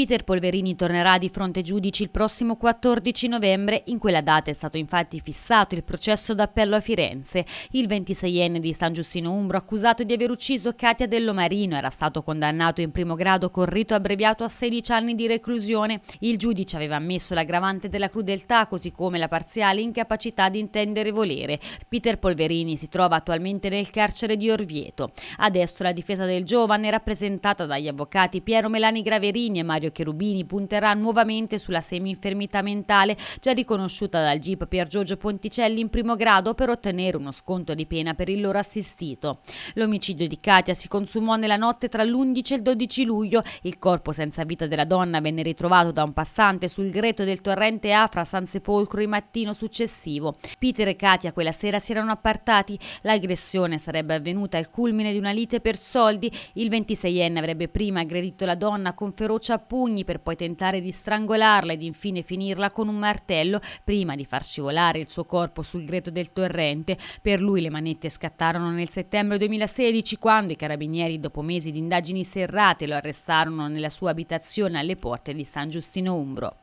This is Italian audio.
Peter Polverini tornerà di fronte ai giudici il prossimo 14 novembre. In quella data è stato infatti fissato il processo d'appello a Firenze. Il 26enne di San Giustino Umbro, accusato di aver ucciso Katia Dellomarino, era stato condannato in primo grado con rito abbreviato a 16 anni di reclusione. Il giudice aveva ammesso l'aggravante della crudeltà, così come la parziale incapacità di intendere volere. Peter Polverini si trova attualmente nel carcere di Orvieto. Adesso la difesa del giovane, è rappresentata dagli avvocati Piero Melani Graverini e Mario Mario Cherubini punterà nuovamente sulla semi-infermità mentale già riconosciuta dal GIP Pier Giorgio Ponticelli in primo grado per ottenere uno sconto di pena per il loro assistito. L'omicidio di Katia si consumò nella notte tra l'11 e il 12 luglio. Il corpo senza vita della donna venne ritrovato da un passante sul greto del torrente Afra San Sepolcro il mattino successivo. Peter e Katia quella sera si erano appartati. L'aggressione sarebbe avvenuta al culmine di una lite per soldi. Il 26enne avrebbe prima aggredito la donna con ferocia appunto pugni per poi tentare di strangolarla ed infine finirla con un martello prima di far scivolare il suo corpo sul greto del torrente. Per lui le manette scattarono nel settembre 2016 quando i carabinieri dopo mesi di indagini serrate lo arrestarono nella sua abitazione alle porte di San Giustino Umbro.